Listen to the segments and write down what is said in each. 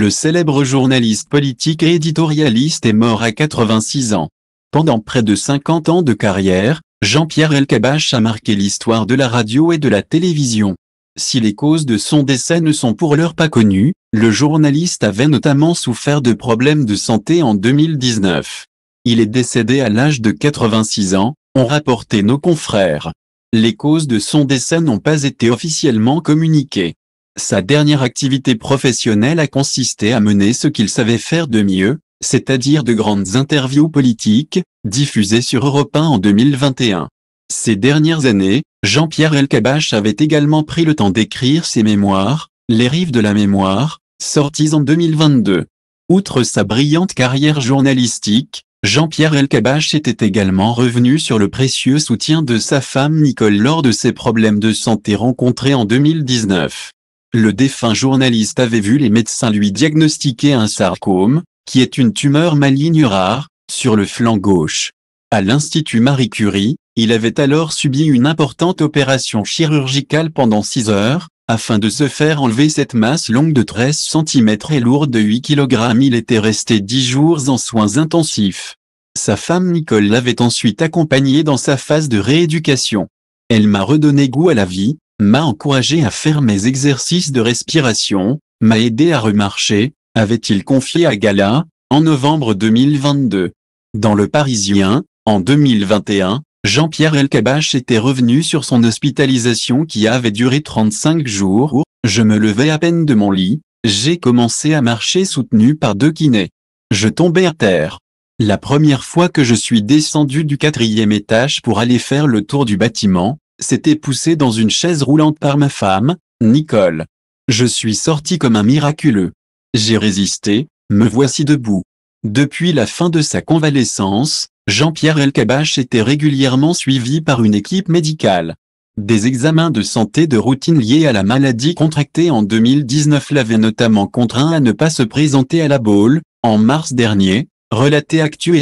le célèbre journaliste politique et éditorialiste est mort à 86 ans. Pendant près de 50 ans de carrière, Jean-Pierre Elkabach a marqué l'histoire de la radio et de la télévision. Si les causes de son décès ne sont pour l'heure pas connues, le journaliste avait notamment souffert de problèmes de santé en 2019. Il est décédé à l'âge de 86 ans, ont rapporté nos confrères. Les causes de son décès n'ont pas été officiellement communiquées. Sa dernière activité professionnelle a consisté à mener ce qu'il savait faire de mieux, c'est-à-dire de grandes interviews politiques, diffusées sur Europe 1 en 2021. Ces dernières années, Jean-Pierre Elkabach avait également pris le temps d'écrire ses mémoires, Les rives de la mémoire, sorties en 2022. Outre sa brillante carrière journalistique, Jean-Pierre Elkabach était également revenu sur le précieux soutien de sa femme Nicole lors de ses problèmes de santé rencontrés en 2019 le défunt journaliste avait vu les médecins lui diagnostiquer un sarcome, qui est une tumeur maligne rare, sur le flanc gauche. À l'Institut Marie Curie, il avait alors subi une importante opération chirurgicale pendant 6 heures, afin de se faire enlever cette masse longue de 13 cm et lourde de 8 kg. Il était resté 10 jours en soins intensifs. Sa femme Nicole l'avait ensuite accompagné dans sa phase de rééducation. Elle m'a redonné goût à la vie, m'a encouragé à faire mes exercices de respiration, m'a aidé à remarcher, avait-il confié à Gala, en novembre 2022. Dans le Parisien, en 2021, Jean-Pierre Elkabach était revenu sur son hospitalisation qui avait duré 35 jours. Je me levais à peine de mon lit, j'ai commencé à marcher soutenu par deux kinés. Je tombais à terre. La première fois que je suis descendu du quatrième étage pour aller faire le tour du bâtiment, s'était poussé dans une chaise roulante par ma femme, Nicole. Je suis sorti comme un miraculeux. J'ai résisté, me voici debout. Depuis la fin de sa convalescence, Jean-Pierre Elkabach était régulièrement suivi par une équipe médicale. Des examens de santé de routine liés à la maladie contractée en 2019 l'avaient notamment contraint à ne pas se présenter à la boule, en mars dernier, relaté Actu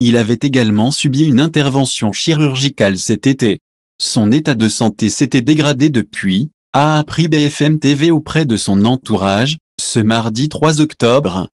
Il avait également subi une intervention chirurgicale cet été. Son état de santé s'était dégradé depuis, a appris BFM TV auprès de son entourage, ce mardi 3 octobre,